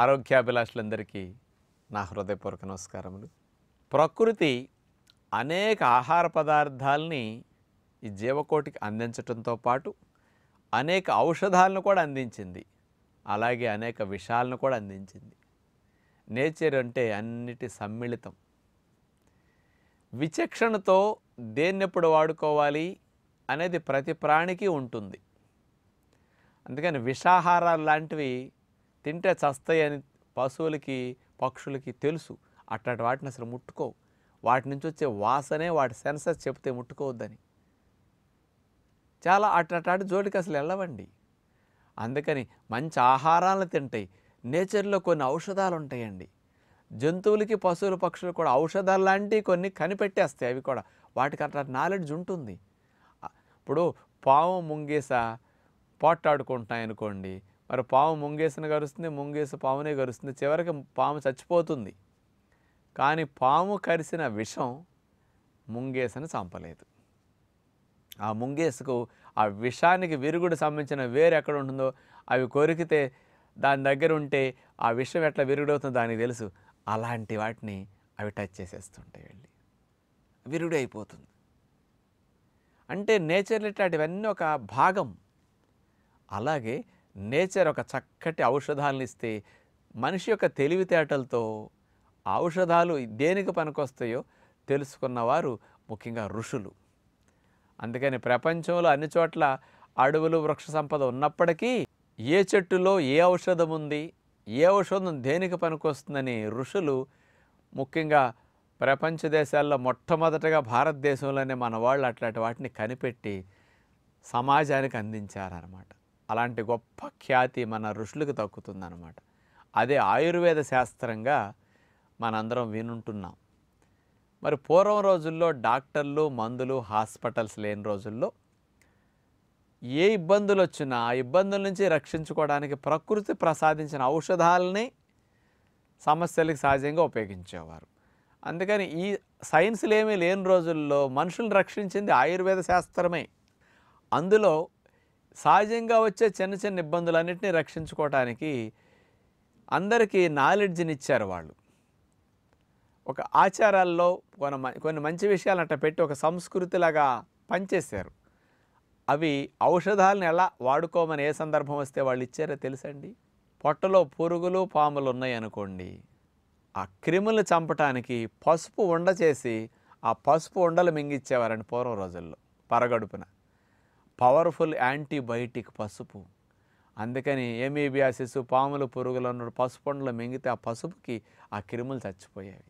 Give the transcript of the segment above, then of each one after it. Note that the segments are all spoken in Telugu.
ఆరోగ్యాభిలాషులందరికీ నా హృదయపూర్వక నమస్కారములు ప్రకృతి అనేక ఆహార పదార్థాలని ఈ జీవకోటికి అందించటంతో పాటు అనేక ఔషధాలను కూడా అందించింది అలాగే అనేక విషయాలను కూడా అందించింది నేచర్ అంటే అన్నిటి సమ్మిళితం విచక్షణతో దేన్నెప్పుడు వాడుకోవాలి అనేది ప్రతి ప్రాణికి ఉంటుంది అందుకని విషాహారాలు లాంటివి తింటే చస్తాయని పశువులకి పక్షులకి తెలుసు అట్లాంటి వాటిని అసలు ముట్టుకోవు వాటి నుంచి వచ్చే వాసనే వాటి సెన్సర్ చెప్తే ముట్టుకోవద్దని చాలా అట్లాంటి జోడికి అసలు వెళ్ళవండి అందుకని మంచి ఆహారాలను తింటాయి నేచర్లో కొన్ని ఔషధాలు ఉంటాయండి జంతువులకి పశువులు పక్షులు కూడా ఔషధాలు లాంటివి కొన్ని కనిపెట్టేస్తాయి అవి కూడా వాటికి అట్లా నాలెడ్జ్ ఉంటుంది ఇప్పుడు పాము ముంగీస పోట్టాడుకుంటున్నాయి అనుకోండి మరి పాము ముంగేసిన గరుస్తుంది ముంగేసి పామునే గరుస్తుంది చివరికి పాము చచ్చిపోతుంది కానీ పాము కరిసిన విషం ముంగేసను చంపలేదు ఆ ముంగేసుకు ఆ విషానికి విరుగుడు సంబంధించిన వేరు ఎక్కడ ఉంటుందో అవి కొరికితే దాని దగ్గర ఉంటే ఆ విషం ఎట్లా విరుగుడవుతుందో దానికి తెలుసు అలాంటి వాటిని అవి టచ్ చేసేస్తుంటాయి వెళ్ళి విరుగుడు అయిపోతుంది అంటే నేచర్లో ఇట్లాంటివన్నీ ఒక భాగం అలాగే నేచర్ ఒక చక్కటి ఔషధాలను ఇస్తే మనిషి యొక్క తెలివితేటలతో ఔషధాలు దేనికి పనికొస్తాయో తెలుసుకున్నవారు ముఖ్యంగా ఋషులు అందుకని ప్రపంచంలో అన్ని చోట్ల అడవులు వృక్ష సంపద ఉన్నప్పటికీ ఏ చెట్టులో ఏ ఔషధం ఉంది ఏ ఔషధం దేనికి పనికొస్తుందని ఋషులు ముఖ్యంగా ప్రపంచ దేశాల్లో మొట్టమొదటగా భారతదేశంలోనే మన వాళ్ళు అట్లాంటి వాటిని కనిపెట్టి సమాజానికి అందించారన్నమాట అలాంటి గొప్ప ఖ్యాతి మన ఋషులకు తక్కుతుందన్నమాట అదే ఆయుర్వేద శాస్త్రంగా మనందరం వినుంటున్నాం మరి పూర్వం రోజుల్లో డాక్టర్లు మందులు హాస్పిటల్స్ లేని రోజుల్లో ఏ ఇబ్బందులు వచ్చినా ఆ ఇబ్బందుల నుంచి రక్షించుకోవడానికి ప్రకృతి ప్రసాదించిన ఔషధాలని సమస్యలకు సహజంగా ఉపయోగించేవారు అందుకని ఈ సైన్స్లు ఏమీ లేని రోజుల్లో మనుషులను రక్షించింది ఆయుర్వేద శాస్త్రమే అందులో సహజంగా వచ్చే చిన్న చిన్న ఇబ్బందులన్నింటినీ రక్షించుకోవటానికి అందరికీ ఇచ్చారు వాళ్ళు ఒక ఆచారాల్లో కొన్ని కొన్ని మంచి విషయాలు అట్ట పెట్టి ఒక సంస్కృతిలాగా పనిచేశారు అవి ఔషధాలను ఎలా వాడుకోమని ఏ సందర్భం వస్తే వాళ్ళు ఇచ్చారో తెలుసండి పొట్టలో పురుగులు పాములు ఉన్నాయనుకోండి ఆ క్రిములు చంపటానికి పసుపు ఉండ చేసి ఆ పసుపు ఉండలు మింగిచ్చేవారని పూర్వం రోజుల్లో పరగడుపున పవర్ఫుల్ యాంటీబయోటిక్ పసుపు అందుకని ఏమీబియాసిస్ పాములు పురుగులు అన్నాడు పసుపు పండ్లు మింగితే ఆ పసుపుకి ఆ క్రిములు చచ్చిపోయేవి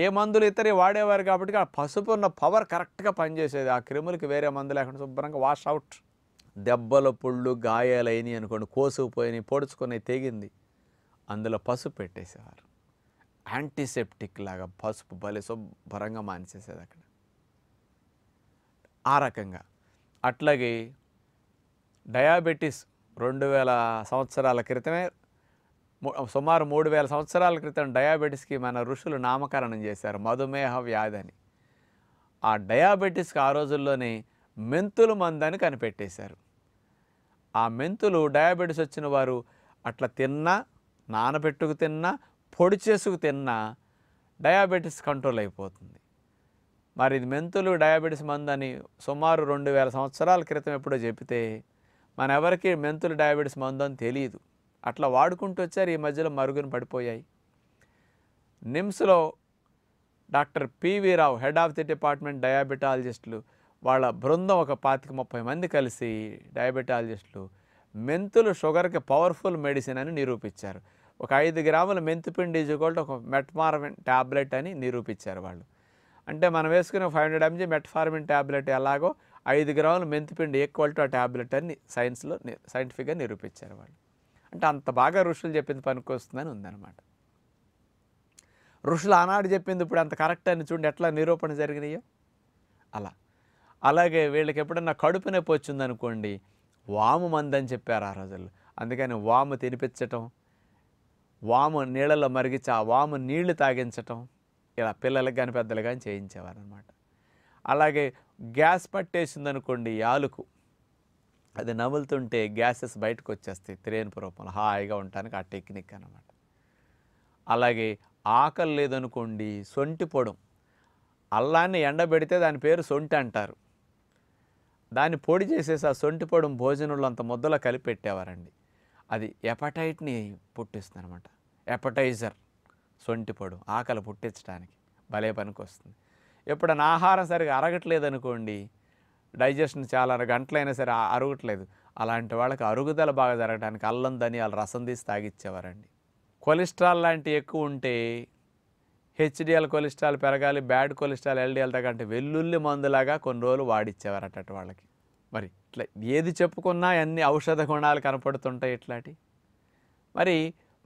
ఏ మందులు ఇతరే వాడేవారు కాబట్టి ఆ పసుపు ఉన్న పవర్ కరెక్ట్గా పనిచేసేది ఆ క్రిములకి వేరే మందు లేకుండా శుభ్రంగా వాష్ అవుట్ దెబ్బల పుళ్ళు గాయాలైనవి అనుకోండి కోసుకుపోయినాయి పొడుచుకొని తెగింది అందులో పసుపు పెట్టేసేవారు యాంటీసెప్టిక్ లాగా పసుపు భలే శుభ్రంగా మానేసేసేది అక్కడ ఆ రకంగా అట్లాగే డయాబెటీస్ రెండు వేల సంవత్సరాల క్రితమే సుమారు మూడు వేల సంవత్సరాల క్రితం డయాబెటీస్కి మన ఋషులు నామకరణం చేశారు మధుమేహ వ్యాధి అని ఆ డయాబెటీస్కి ఆ రోజుల్లోనే మెంతులు మందని కనిపెట్టేశారు ఆ మెంతులు డయాబెటీస్ వచ్చిన వారు అట్లా తిన్నా నానబెట్టుకు తిన్నా పొడి చేసుకు తిన్నా డయాబెటీస్ కంట్రోల్ అయిపోతుంది మరి ఇది మెంతులు డయాబెటీస్ మందని సుమారు రెండు వేల సంవత్సరాల క్రితం ఎప్పుడో చెబితే మనెవరికి మెంతులు డయాబెటీస్ మందు అని తెలియదు అట్లా వాడుకుంటూ వచ్చారు ఈ మధ్యలో మరుగున పడిపోయాయి నిమ్స్లో doctor PV Rao head of the department డయాబెటాలజిస్టులు వాళ్ళ బృందం ఒక పాతిక ముప్పై మంది కలిసి డయాబెటాలజిస్టులు మెంతులు షుగర్కి పవర్ఫుల్ మెడిసిన్ అని నిరూపించారు ఒక ఐదు గ్రాముల పిండి ఈజ్వల్ ఒక మెట్మార్మెంట్ ట్యాబ్లెట్ అని నిరూపించారు వాళ్ళు అంటే మనం వేసుకునే five hundred MG metformin tablet ఎలాగో ఐదు గ్రాముల మెంతిపిండి ఈక్వల్ టు ఆ ట్యాబ్లెట్ అని సైన్స్లో సైంటిఫిక్గా నిరూపించారు వాళ్ళు అంటే అంత బాగా ఋషులు చెప్పింది పనికొస్తుందని ఉందన్నమాట ఋషులు ఆనాడు చెప్పింది ఇప్పుడు అంత కరెక్ట్ అని చూడండి ఎట్లా నిరూపణ జరిగినాయో అలా అలాగే వీళ్ళకి ఎప్పుడన్నా కడుపు నొప్పి వచ్చిందనుకోండి వాము మందని చెప్పారు ఆ రోజుల్లో అందుకని వాము తినిపించటం వాము నీళ్ళలో మరిగించి ఆ వాము నీళ్లు తాగించటం ఇలా పిల్లలకు కానీ పెద్దలు కానీ చేయించేవారు అనమాట అలాగే గ్యాస్ పట్టేసింది అనుకోండి యాలుకు అది నములుతుంటే గ్యాసెస్ బయటకు వచ్చేస్తాయి త్రేనుపు రూపంలో హాయిగా ఉండటానికి ఆ టెక్నిక్ అనమాట అలాగే ఆకలి లేదనుకోండి సొంటి పొడం అల్లాన్ని ఎండబెడితే దాని పేరు సొంటి అంటారు దాన్ని పొడి చేసేసి ఆ సొంటి పొడం భోజనంలో అంత ముద్దలో కలిపెట్టేవారండి అది ఎపటైట్ని పుట్టిస్తుంది అనమాట ఎపటైజర్ సొంటిపడు ఆకలి పుట్టించడానికి భలే పనికి వస్తుంది ఎప్పుడైనా ఆహారం సరిగా అరగట్లేదు అనుకోండి డైజెషన్ చాలా గంటలైనా సరే అరగట్లేదు అలాంటి వాళ్ళకి అరుగుదల బాగా జరగడానికి అల్లం ధనియాలు రసం తీసి తాగిచ్చేవారండి కొలెస్ట్రాల్ లాంటివి ఎక్కువ ఉంటే హెచ్డిఎల్ కొలెస్ట్రాల్ పెరగాలి బ్యాడ్ కొలెస్ట్రాల్ ఎల్డిఎల్ తగ్గంటే వెల్లుల్లి మందులాగా కొన్ని రోజులు వాడిచ్చేవారు అటు వాళ్ళకి మరి ఇట్లా ఏది చెప్పుకున్నా అన్ని ఔషధ గుణాలు కనపడుతుంటాయి ఇట్లాంటి మరి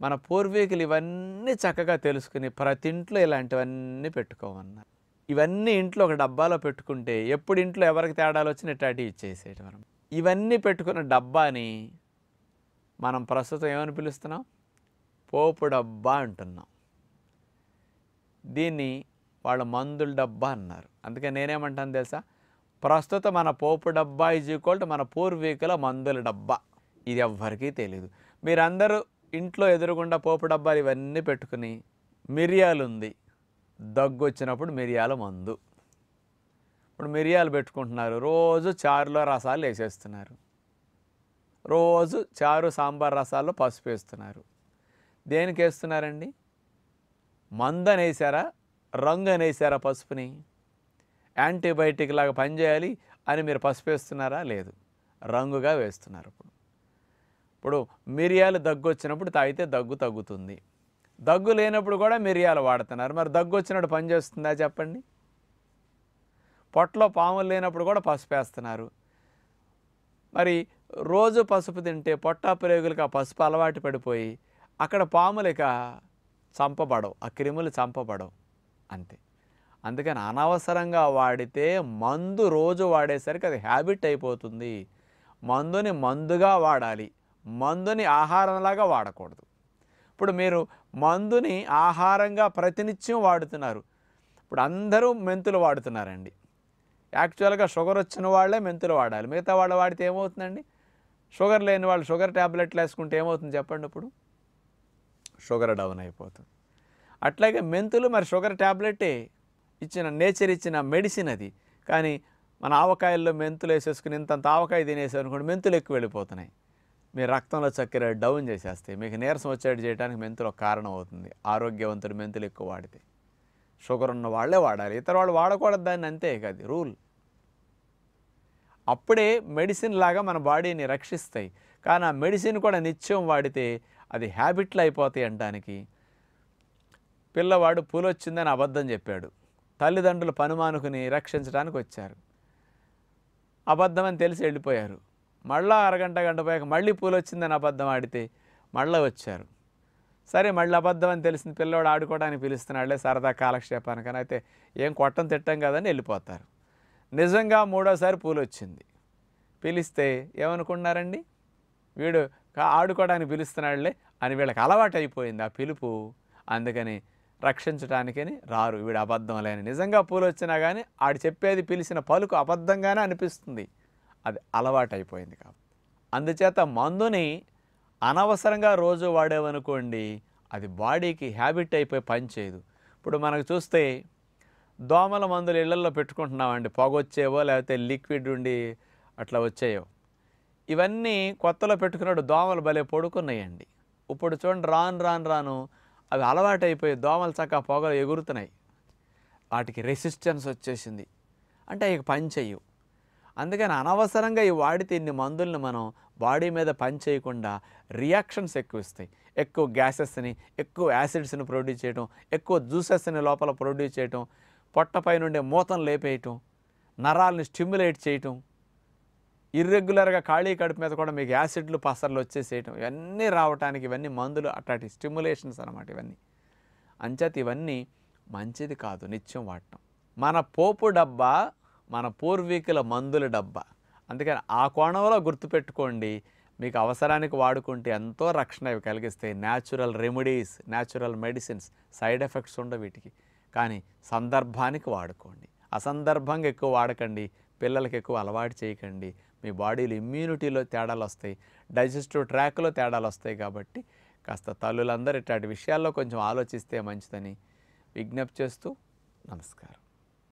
మన పూర్వీకులు ఇవన్నీ చక్కగా తెలుసుకుని ప్రతి ఇంట్లో ఇలాంటివన్నీ పెట్టుకోమన్నారు ఇవన్నీ ఇంట్లో ఒక డబ్బాలో పెట్టుకుంటే ఎప్పుడు ఇంట్లో ఎవరికి తేడాలు వచ్చినా టాటీ ఇచ్చేసేటి మనం ఇవన్నీ పెట్టుకున్న డబ్బాని మనం ప్రస్తుతం ఏమని పిలుస్తున్నాం పోపు డబ్బా అంటున్నాం దీన్ని వాళ్ళు మందుల డబ్బా అన్నారు అందుకే నేనేమంటాను తెలుసా ప్రస్తుతం మన పోపు డబ్బా ఈజ్ ఈక్వల్ టు మన పూర్వీకుల మందుల డబ్బా ఇది ఎవ్వరికీ తెలియదు మీరందరూ ఇంట్లో ఎదురుగుండా పోపు డబ్బాలు ఇవన్నీ పెట్టుకుని మిరియాలు ఉంది దగ్గు వచ్చినప్పుడు మిరియాల మందు ఇప్పుడు మిరియాలు పెట్టుకుంటున్నారు రోజు చారులో రసాలు వేసేస్తున్నారు రోజు చారు సాంబార్ రసాల్లో పసుపు వేస్తున్నారు దేనికి వేస్తున్నారండి మందనేసారా రంగు అనేసారా పసుపుని యాంటీబయాటిక్ లాగా పనిచేయాలి అని మీరు పసుపు వేస్తున్నారా లేదు రంగుగా వేస్తున్నారు ఇప్పుడు ఇప్పుడు మిరియాలు దగ్గు వచ్చినప్పుడు తాగితే దగ్గు తగ్గుతుంది దగ్గు లేనప్పుడు కూడా మిరియాలు వాడుతున్నారు మరి దగ్గు వచ్చినప్పుడు చేస్తుందా చెప్పండి పొట్టలో పాములు లేనప్పుడు కూడా పసుపు వేస్తున్నారు మరి రోజు పసుపు తింటే పొట్ట ప్రయోగులకు ఆ పసుపు అలవాటు పడిపోయి అక్కడ పాములు ఇక చంపబడవు ఆ క్రిములు చంపబడవు అంతే అందుకని అనవసరంగా వాడితే మందు రోజు వాడేసరికి అది హ్యాబిట్ అయిపోతుంది మందుని మందుగా వాడాలి మందుని ఆహారంలాగా వాడకూడదు ఇప్పుడు మీరు మందుని ఆహారంగా ప్రతినిత్యం వాడుతున్నారు ఇప్పుడు అందరూ మెంతులు వాడుతున్నారండి యాక్చువల్గా షుగర్ వచ్చిన వాళ్ళే మెంతులు వాడాలి మిగతా వాళ్ళు వాడితే ఏమవుతుందండి షుగర్ లేని వాళ్ళు షుగర్ ట్యాబ్లెట్లు వేసుకుంటే ఏమవుతుంది చెప్పండి ఇప్పుడు షుగర్ డౌన్ అయిపోతుంది అట్లాగే మెంతులు మరి షుగర్ ట్యాబ్లెటే ఇచ్చిన నేచర్ ఇచ్చిన మెడిసిన్ అది కానీ మన ఆవకాయల్లో మెంతులు వేసేసుకుని ఇంతంత ఆవకాయ తినేసారు అనుకోండి మెంతులు ఎక్కువ వెళ్ళిపోతున్నాయి మీ రక్తంలో చక్కెర డౌన్ చేసేస్తాయి మీకు నీరసం వచ్చేటి చేయడానికి మెంతులు ఒక కారణం అవుతుంది ఆరోగ్యవంతుడు మెంతులు ఎక్కువ వాడితే షుగర్ ఉన్న వాళ్ళే వాడాలి ఇతర వాళ్ళు వాడకూడదు దాన్ని అంతే కాదు రూల్ అప్పుడే మెడిసిన్ లాగా మన బాడీని రక్షిస్తాయి కానీ ఆ మెడిసిన్ కూడా నిత్యం వాడితే అది హ్యాబిట్లు అయిపోతాయి అంటానికి పిల్లవాడు పూలొచ్చిందని అబద్ధం చెప్పాడు తల్లిదండ్రులు పనుమానుకుని రక్షించడానికి వచ్చారు అబద్ధమని తెలిసి వెళ్ళిపోయారు మళ్ళా అరగంట గంట పోయాక మళ్ళీ పూలు వచ్చిందని అబద్ధం ఆడితే మళ్ళీ వచ్చారు సరే మళ్ళీ అబద్ధం అని తెలిసింది పిల్లవాడు ఆడుకోవడానికి పిలుస్తున్నాడులే సరదా కానీ అయితే ఏం కొట్టం తిట్టం కదని వెళ్ళిపోతారు నిజంగా మూడోసారి పూలు వచ్చింది పిలిస్తే ఏమనుకున్నారండి వీడు ఆడుకోవడానికి పిలుస్తున్నాడులే అని వీళ్ళకి అలవాటు అయిపోయింది ఆ పిలుపు అందుకని రక్షించడానికని రారు వీడు అబద్ధం లేని నిజంగా పూలు వచ్చినా కానీ ఆడు చెప్పేది పిలిచిన పలుకు అబద్ధంగానే అనిపిస్తుంది అది అలవాటైపోయింది కాబట్టి అందుచేత మందుని అనవసరంగా రోజు వాడేవనుకోండి అది బాడీకి హ్యాబిట్ అయిపోయి పనిచేయదు ఇప్పుడు మనకు చూస్తే దోమల మందులు ఇళ్లలో పెట్టుకుంటున్నామండి పొగొచ్చేవో లేకపోతే లిక్విడ్ ఉండి అట్లా వచ్చేయో ఇవన్నీ కొత్తలో పెట్టుకున్నాడు దోమలు భలే పడుకున్నాయండి ఇప్పుడు చూడండి రాను రాను రాను అవి అలవాటైపోయి దోమలు చక్క పొగలు ఎగురుతున్నాయి వాటికి రెసిస్టెన్స్ వచ్చేసింది అంటే ఇక పని చెయ్యవు అందుకని అనవసరంగా ఈ వాడితే ఇన్ని మందులను మనం బాడీ మీద పని చేయకుండా రియాక్షన్స్ ఎక్కువ ఇస్తాయి ఎక్కువ గ్యాసెస్ని ఎక్కువ యాసిడ్స్ని ప్రొడ్యూస్ చేయటం ఎక్కువ జ్యూసెస్ని లోపల ప్రొడ్యూస్ చేయటం పొట్టపై నుండి మూతను లేపేయటం నరాలని స్టిమ్యులేట్ చేయటం ఇర్రెగ్యులర్గా ఖాళీ కడుపు మీద కూడా మీకు యాసిడ్లు పసర్లు వచ్చేసేయటం ఇవన్నీ రావటానికి ఇవన్నీ మందులు అట్లాంటి స్టిమ్యులేషన్స్ అనమాట ఇవన్నీ అంచేత ఇవన్నీ మంచిది కాదు నిత్యం వాడటం మన పోపు డబ్బా మన పూర్వీకుల మందుల డబ్బా అందుకని ఆ కోణంలో గుర్తుపెట్టుకోండి మీకు అవసరానికి వాడుకుంటే ఎంతో రక్షణ ఇవి కలిగిస్తాయి natural remedies natural medicines side effects ఉండవు వీటికి కానీ సందర్భానికి వాడుకోండి అసందర్భంగా ఎక్కువ వాడకండి పిల్లలకి ఎక్కువ అలవాటు చేయకండి మీ బాడీలో ఇమ్యూనిటీలో తేడాలు వస్తాయి డైజెస్టివ్ ట్రాక్లో తేడాలు వస్తాయి కాబట్టి కాస్త తల్లులందరూ ఇట్లాంటి విషయాల్లో కొంచెం ఆలోచిస్తే మంచిదని విజ్ఞప్తి చేస్తూ నమస్కారం